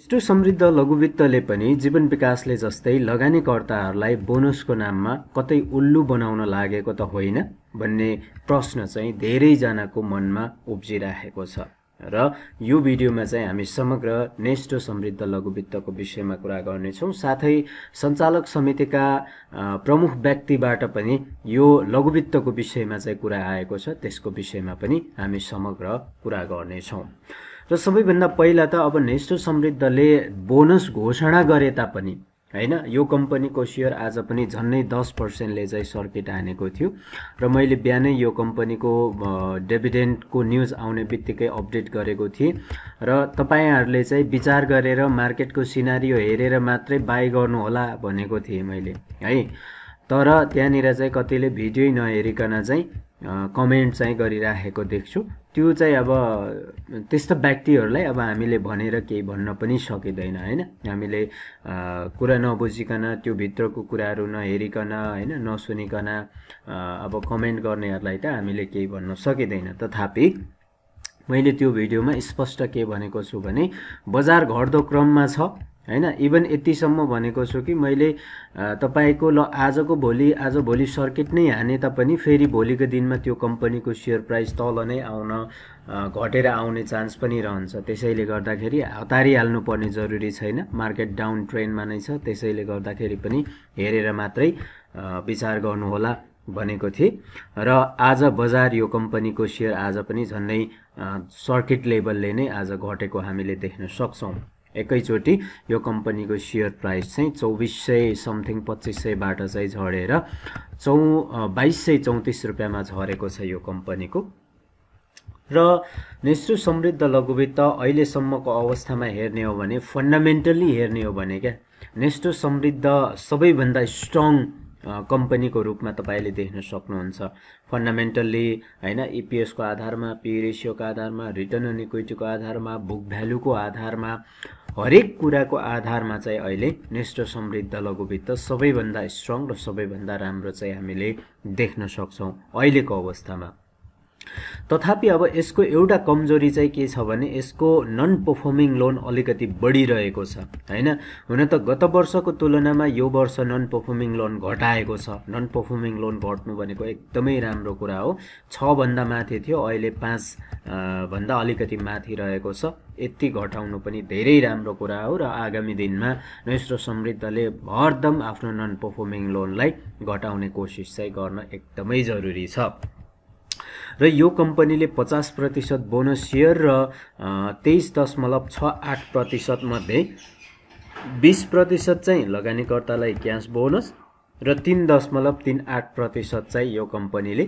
छिटो समृद्ध लघुवित्तले पनि जीवन विकासले जस्तै लगानीकर्ताहरूलाई बोनसको नाममा कतै उल्लु बनाउन लागेको त होइन भन्ने प्रश्न चाहिँ धेरैजनाको मनमा उब्जिराखेको छ र यो भिडियोमा चाहिँ हामी समग्र नेस्टो समृद्ध लघुवित्तको विषयमा कुरा गर्नेछौँ साथै सञ्चालक समितिका प्रमुख व्यक्तिबाट पनि यो लघुवित्तको विषयमा चाहिँ कुरा आएको छ त्यसको विषयमा पनि हामी समग्र कुरा गर्नेछौँ र सबैभन्दा पहिला त अब नेस्टो समृद्धले बोनस घोषणा गरे तापनि होइन यो कम्पनीको सेयर आज पनि झन्नै दस पर्सेन्टले चाहिँ सर्किट हानेको थियो र मैले बिहानै यो कम्पनीको डेभिडेन्टको न्युज आउने बित्तिकै अपडेट गरेको थिएँ र तपाईँहरूले चाहिँ विचार गरेर मार्केटको सिनारी हेरेर मात्रै बाई गर्नुहोला भनेको थिएँ मैले है तर त्यहाँनिर चाहिँ कतिले भिडियो नहेरिकन चाहिँ कमेन्ट चाहिँ गरिराखेको देख्छु त्यो चाहिँ अब त्यस्ता व्यक्तिहरूलाई अब हामीले भनेर केही भन्न पनि सकिँदैन होइन हामीले कुरा नबुझिकन त्यो भित्रको कुराहरू नहेरिकन होइन नसुनिकन अब कमेन्ट गर्नेहरूलाई त हामीले केही भन्न सकिँदैन तथापि मैले त्यो भिडियोमा स्पष्ट के भनेको छु भने बजार घट्दो क्रममा छ होइन इभन यतिसम्म भनेको छु कि मैले तपाईँको ल आजको भोलि आज भोलि सर्किट नै हाने तापनि फेरि भोलिको दिनमा त्यो कम्पनीको सेयर प्राइस तल नै आउन घटेर आउने चान्स पनि रहन्छ त्यसैले गर्दाखेरि हतारिहाल्नुपर्ने जरुरी छैन मार्केट डाउन ट्रेन्डमा नै छ त्यसैले गर्दाखेरि पनि हेरेर मात्रै विचार गर्नुहोला भनेको थिएँ र आज बजार यो कम्पनीको सेयर आज पनि झन्डै सर्किट लेभलले नै आज घटेको हामीले देख्न सक्छौँ एकैचोटि यो कम्पनीको सेयर प्राइस चाहिँ चौबिस सय समथिङ पच्चिस सयबाट चाहिँ झरेर चौ बाइस सय चौतिस रुपियाँमा झरेको छ यो कम्पनीको र नेसु समृद्ध लघुवित्त अहिलेसम्मको अवस्थामा हेर्ने हो भने फन्डामेन्टल्ली हेर्ने हो भने क्या नेस्टो समृद्ध सबैभन्दा स्ट्रङ कम्पनीको रूपमा तपाईँले देख्न सक्नुहुन्छ फन्डामेन्टल्ली होइन इपिएसको e आधारमा पे रेसियोको आधारमा रिटर्न अन इक्विटीको आधारमा बुक भ्यालुको आधारमा हरेक कुराको आधारमा चाहिँ अहिले नेष्ट समृद्ध लघुवित्त सबैभन्दा स्ट्रङ र सबैभन्दा राम्रो चाहिँ हामीले देख्न सक्छौँ अहिलेको अवस्थामा तथापि अब यसको एउटा कमजोरी चाहिँ के छ भने यसको नन पर्फर्मिङ लोन अलिकति बढिरहेको छ होइन हुन त गत वर्षको तुलनामा यो वर्ष नन पर्फर्मिङ लोन घटाएको छ नन पर्फर्मिङ लोन घट्नु भनेको एकदमै राम्रो कुरा हो छ भन्दा माथि थियो अहिले पाँच भन्दा अलिकति माथि रहेको छ यति घटाउनु पनि धेरै राम्रो कुरा हो र आगामी दिनमा नेस्रो समृद्धले हरदम आफ्नो नन पर्फर्मिङ लोनलाई घटाउने कोसिस चाहिँ गर्न एकदमै जरुरी छ र यो कम्पनीले पचास प्रतिशत बोनस सेयर र तेइस दशमलव छ आठ प्रतिशतमध्ये बिस प्रतिशत चाहिँ लगानीकर्तालाई क्यास बोनस र तिन दशमलव तिन आठ प्रतिशत चाहिँ यो कम्पनीले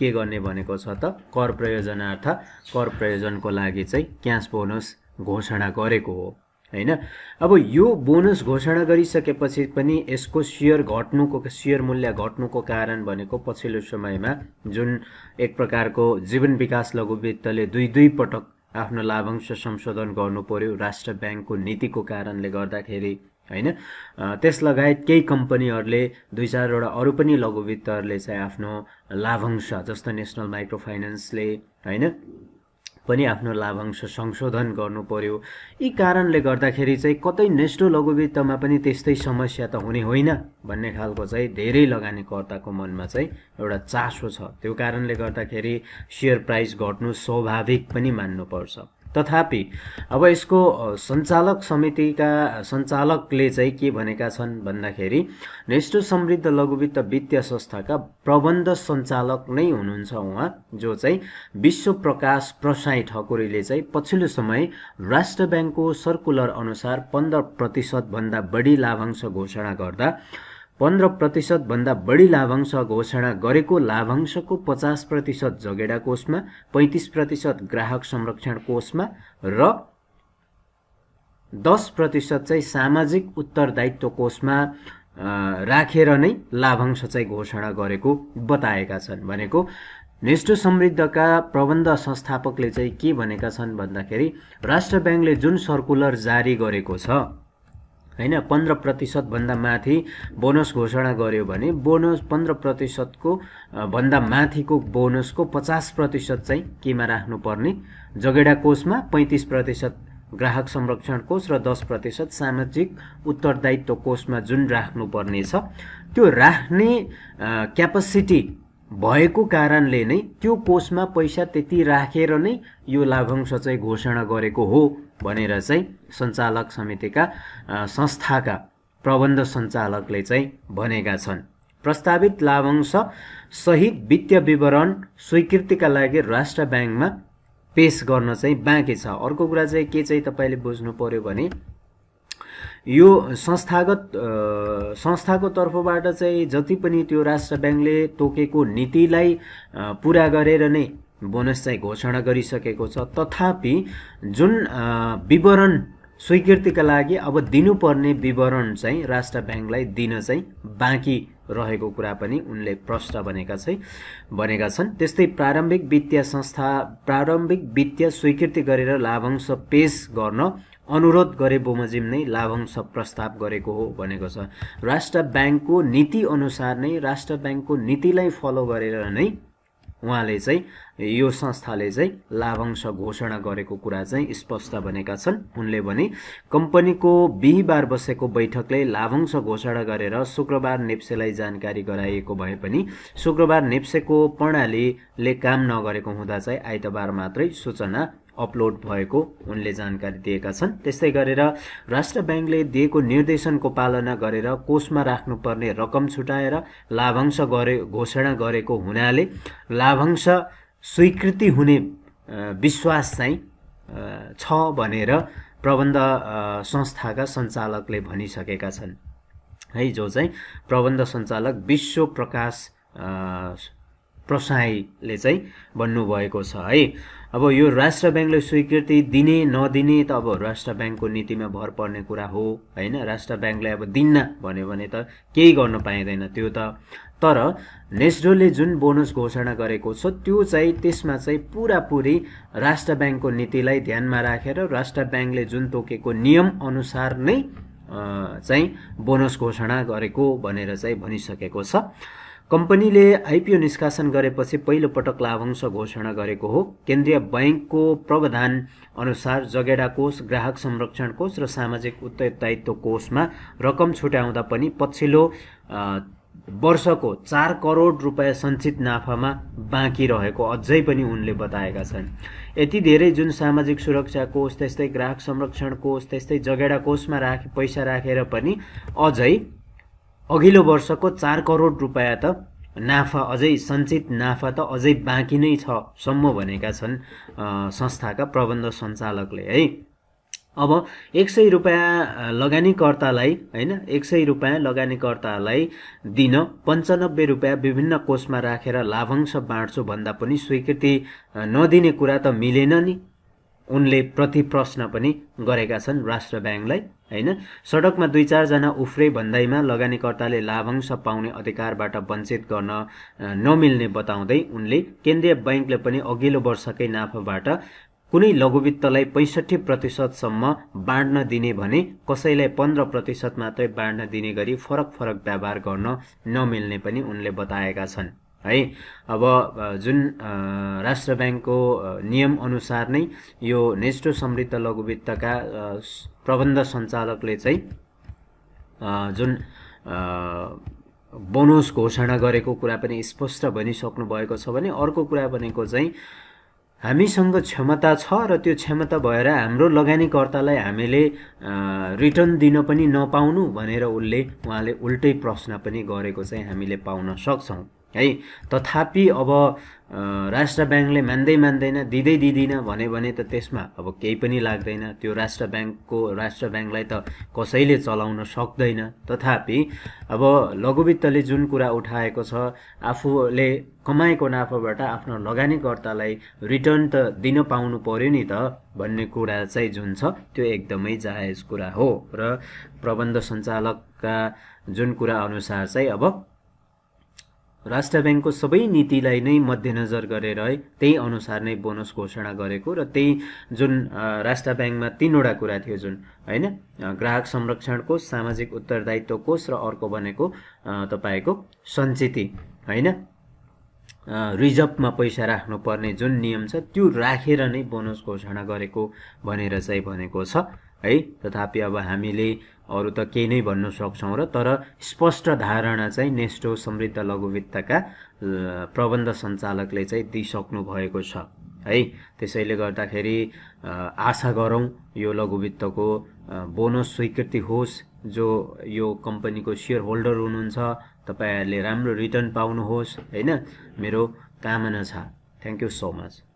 के गर्ने भनेको छ त कर प्रयोजनार्थ कर प्रयोजनको लागि चाहिँ क्यास बोनस घोषणा गरेको हो होइन अब यो बोनस घोषणा गरिसकेपछि पनि यसको सेयर घट्नुको सेयर मूल्य घट्नुको कारण भनेको पछिल्लो समयमा जुन एक प्रकारको जीवन विकास लघुवित्तले दुई दुई पटक आफ्नो लाभांश संशोधन गर्नु पर्यो राष्ट्र ब्याङ्कको नीतिको कारणले गर्दाखेरि होइन त्यस लगायत केही कम्पनीहरूले दुई चारवटा अरू पनि लघुवित्तहरूले चाहिँ आफ्नो लाभांश जस्तो नेसनल माइक्रो फाइनेन्सले होइन पनि आफ्नो लाभांश संशोधन गर्नु पर्यो यी कारणले गर्दाखेरि चाहिँ कतै नेस्टो लघुवित्तमा पनि त्यस्तै समस्या त हुने होइन भन्ने खालको चाहिँ धेरै लगानीकर्ताको मनमा चाहिँ एउटा चासो छ त्यो कारणले गर्दाखेरि सेयर प्राइस घट्नु स्वाभाविक पनि मान्नुपर्छ तथापि अब यसको सञ्चालक समितिका सञ्चालकले चाहिँ के भनेका छन् भन्दाखेरि नेस्टो समृद्ध लघुवित्त वित्तीय संस्थाका प्रबन्ध सञ्चालक नै हुनुहुन्छ उहाँ जो चाहिँ विश्व प्रकाश प्रसाई ठकुरीले चाहिँ पछिल्लो समय राष्ट्र ब्याङ्कको सर्कुलर अनुसार पन्ध्र प्रतिशतभन्दा बढी लाभांश घोषणा गर्दा पन्ध्र प्रतिशतभन्दा बढी लाभांश घोषणा गरेको लाभांशको पचास प्रतिशत जगेडा कोषमा पैँतिस प्रतिशत ग्राहक संरक्षण कोषमा र दस प्रतिशत चाहिँ सामाजिक उत्तरदायित्व कोषमा राखेर नै लाभांश चाहिँ घोषणा गरेको बताएका छन् भनेको नेस्टो समृद्धका प्रबन्ध संस्थापकले चाहिँ के भनेका छन् भन्दाखेरि राष्ट्र ब्याङ्कले जुन सर्कुलर जारी गरेको छ होइन पन्ध्र प्रतिशतभन्दा माथि बोनस घोषणा गर्यो भने बोनस पन्ध्र प्रतिशतको भन्दा माथिको बोनसको पचास प्रतिशत चाहिँ केमा राख्नुपर्ने जगेडा कोषमा पैँतिस प्रतिशत ग्राहक संरक्षण कोष र दस प्रतिशत सामाजिक उत्तरदायित्व कोषमा जुन राख्नुपर्नेछ त्यो राख्ने क्यापेसिटी भएको कारणले नै त्यो कोषमा पैसा त्यति राखेर नै यो लाभांश चाहिँ घोषणा गरेको हो भनेर चाहिँ सञ्चालक समितिका संस्थाका प्रबन्ध सञ्चालकले चाहिँ भनेका छन् प्रस्तावित लाभांश सहित वित्तीय विवरण स्वीकृतिका लागि राष्ट्र ब्याङ्कमा पेस गर्न चाहिँ बाँकी छ अर्को कुरा चाहिँ के चाहिँ तपाईँले बुझ्नु पर्यो भने यो संस्थागत संस्थाको तर्फबाट चाहिँ जति पनि त्यो राष्ट्र ब्याङ्कले तोकेको नीतिलाई पुरा गरेर नै बोनस चाहिँ घोषणा गरिसकेको छ तथापि जुन विवरण स्वीकृतिका लागि अब दिनुपर्ने विवरण चाहिँ राष्ट्र ब्याङ्कलाई दिन चाहिँ बाँकी रहेको कुरा पनि उनले प्रष्ट भनेका चाहिँ भनेका छन् त्यस्तै प्रारम्भिक वित्तीय संस्था प्रारम्भिक वित्तीय स्वीकृति गरेर लाभांश पेस गर्न अनुरोध गरे बोमजिम नै लाभांश प्रस्ताव गरेको हो भनेको छ राष्ट्र ब्याङ्कको अनुसार नै राष्ट्र ब्याङ्कको नीतिलाई फलो गरेर नै उहाँले चाहिँ यो संस्थाले चाहिँ लाभांश घोषणा गरेको कुरा चाहिँ स्पष्ट भनेका छन् उनले भने कम्पनीको बिहिबार बसेको बैठकले लाभांश घोषणा गरेर शुक्रबार नेप्सेलाई जानकारी गराइएको भए पनि शुक्रबार नेप्सेको प्रणालीले काम नगरेको हुँदा चाहिँ आइतबार मात्रै सूचना अपलोड भएको उनले जानकारी दिएका छन् त्यस्तै गरेर राष्ट्र ब्याङ्कले दिएको निर्देशनको पालना गरेर कोषमा राख्नुपर्ने रकम छुटाएर लाभांश गरे घोषणा गरेको हुनाले लाभांश स्वीकृति हुने विश्वास चाहिँ छ भनेर प्रबन्ध संस्थाका सञ्चालकले भनिसकेका छन् है जो चाहिँ प्रबन्ध सञ्चालक विश्व प्रकाश प्रसाईले चाहिँ भन्नुभएको छ है अब यो राष्ट्र ब्याङ्कले स्वीकृति दिने नदिने त अब राष्ट्र ब्याङ्कको नीतिमा भर पर्ने कुरा हो होइन राष्ट्र ब्याङ्कले अब दिन्न भन्यो भने त केही गर्न पाइँदैन त्यो त तर नेस्डोले जुन बोनस घोषणा गरेको छ त्यो चाहिँ त्यसमा चाहिँ पुरापुरी राष्ट्र ब्याङ्कको नीतिलाई ध्यानमा राखेर राष्ट्र ब्याङ्कले जुन तोकेको नियम अनुसार नै चाहिँ बोनस घोषणा गरेको भनेर चाहिँ भनिसकेको छ कम्पनीले आइपिओ निष्कासन गरेपछि पहिलो पटक लाभांश घोषणा गरेको हो केन्द्रीय बैङ्कको प्रावधान अनुसार जगेडा कोष ग्राहक संरक्षण कोष र सामाजिक उत्तरदायित्व कोषमा रकम छुट्याउँदा पनि पछिल्लो वर्षको चार करोड रुपियाँ सञ्चित नाफामा बाँकी रहेको अझै पनि उनले बताएका छन् यति धेरै जुन सामाजिक सुरक्षा कोष त्यस्तै ग्राहक संरक्षण कोष त्यस्तै जगेडा कोषमा राखे पैसा राखेर पनि अझै अघिल्लो वर्षको चार करोड रुपियाँ त नाफा अझै सञ्चित नाफा त अझै बाँकी नै छ सम्म भनेका छन् संस्थाका प्रबन्ध सञ्चालकले है अब एक सय रुपियाँ लगानीकर्तालाई होइन एक सय रुपियाँ लगानीकर्तालाई दिन पन्चानब्बे रुपियाँ विभिन्न कोषमा राखेर लाभांश बाँड्छु भन्दा पनि स्वीकृति नदिने कुरा त मिलेन नि उनले प्रति प्रश्न पनि गरेका छन् राष्ट्र ब्याङ्कलाई होइन सडकमा दुई चारजना उफ्रे भन्दैमा लगानीकर्ताले लाभांश पाउने अधिकारबाट वञ्चित गर्न नमिल्ने बताउँदै उनले केन्द्रीय ब्याङ्कले पनि अघिल्लो वर्षकै नाफाबाट कुनै लघुवित्तलाई पैँसठी प्रतिशतसम्म बाँड्न दिने भने कसैलाई पन्ध्र प्रतिशत मात्रै बाँड्न दिने गरी फरक फरक व्यवहार गर्न नमिल्ने पनि उनले बताएका छन् है अब जुन राष्ट्र ब्याङ्कको अनुसार नै यो नेस्टो समृद्ध लघुवित्तका प्रबन्ध सञ्चालकले चाहिँ जुन बोनस घोषणा गरेको कुरा पनि स्पष्ट भनिसक्नु भएको छ भने अर्को कुरा भनेको चाहिँ हामीसँग क्षमता छ र त्यो क्षमता भएर हाम्रो लगानीकर्तालाई हामीले रिटर्न दिन पनि नपाउनु भनेर उसले उहाँले उल्टै प्रश्न पनि गरेको चाहिँ हामीले पाउन सक्छौँ है तथापि अब राष्ट्र ब्याङ्कले मान्दै मान्दैन दिँदै दिँदिनँ भन्यो भने त त्यसमा अब केही पनि लाग्दैन त्यो राष्ट्र ब्याङ्कको राष्ट्र ब्याङ्कलाई त कसैले चलाउन सक्दैन तथापि अब लघुवित्तले जुन कुरा उठाएको छ आफूले कमाएको नाफाबाट आफ्नो लगानीकर्तालाई रिटर्न त दिन पाउनु पऱ्यो नि त भन्ने कुरा चाहिँ जुन छ त्यो एकदमै जायज कुरा हो र प्रबन्ध सञ्चालकका जुन कुरा अनुसार चाहिँ अब राष्ट्र ब्याङ्कको सबै नीतिलाई नै मध्यनजर गरेर है त्यही अनुसार नै बोनस घोषणा गरेको र त्यही जुन राष्ट्र ब्याङ्कमा तिनवटा कुरा थियो जुन होइन ग्राहक संरक्षण कोष सामाजिक उत्तरदायित्व कोष र अर्को भनेको तपाईँको सञ्चिति होइन रिजर्भमा पैसा राख्नुपर्ने जुन नियम छ त्यो राखेर नै बोनस घोषणा गरेको भनेर चाहिँ भनेको छ है तथापि अब हामीले अरू त केही नै भन्न सक्छौँ र तर स्पष्ट धारणा चाहिँ नेस्टो समृद्ध लघुवित्तका प्रबन्ध सञ्चालकले चाहिँ दिइसक्नु भएको छ है त्यसैले गर्दाखेरि आशा गरौँ यो लघुवित्तको बोनस स्वीकृति होस् जो यो कम्पनीको सेयर होल्डर हुनुहुन्छ तपाईँहरूले राम्रो रिटर्न पाउनुहोस् होइन मेरो कामना छ थ्याङ्क यू सो मच